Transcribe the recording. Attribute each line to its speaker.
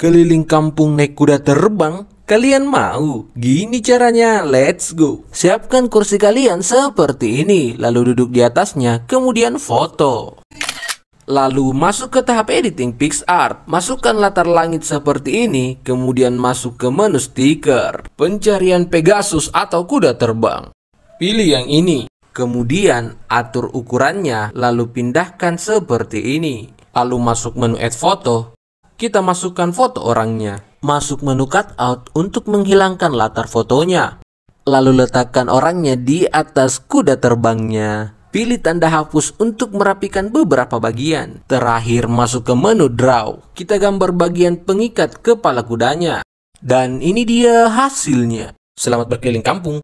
Speaker 1: keliling kampung naik kuda terbang? Kalian mau? Gini caranya, let's go! Siapkan kursi kalian seperti ini, lalu duduk di atasnya, kemudian foto. Lalu masuk ke tahap editing PixArt. Masukkan latar langit seperti ini, kemudian masuk ke menu stiker. Pencarian Pegasus atau kuda terbang. Pilih yang ini. Kemudian atur ukurannya, lalu pindahkan seperti ini. Lalu masuk menu add foto kita masukkan foto orangnya. Masuk menu Cut Out untuk menghilangkan latar fotonya. Lalu letakkan orangnya di atas kuda terbangnya. Pilih tanda hapus untuk merapikan beberapa bagian. Terakhir masuk ke menu draw. Kita gambar bagian pengikat kepala kudanya. Dan ini dia hasilnya. Selamat berkeliling kampung.